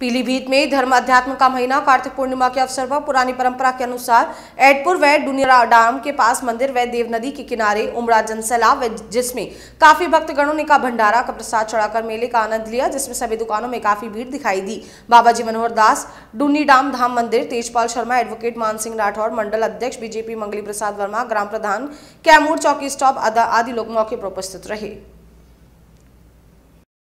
पीलीभीत में धर्म अध्यात्म का महीना कार्तिक पूर्णिमा के अवसर पर पुरानी परंपरा के अनुसार एडपुर व डुनिया डाम के पास मंदिर व देव नदी के किनारे उमड़ा जनसैलाब व जिसमें काफी भक्तगणों ने का भंडारा का प्रसाद चढ़ाकर मेले का आनंद लिया जिसमें सभी दुकानों में काफी भीड़ दिखाई दी बाबा जी मनोहर दास डूनी डाम धाम मंदिर तेजपाल शर्मा एडवोकेट मान सिंह राठौर मंडल अध्यक्ष बीजेपी मंगली प्रसाद वर्मा ग्राम प्रधान कैमूर चौकी स्टॉप आदि लोग मौके पर उपस्थित रहे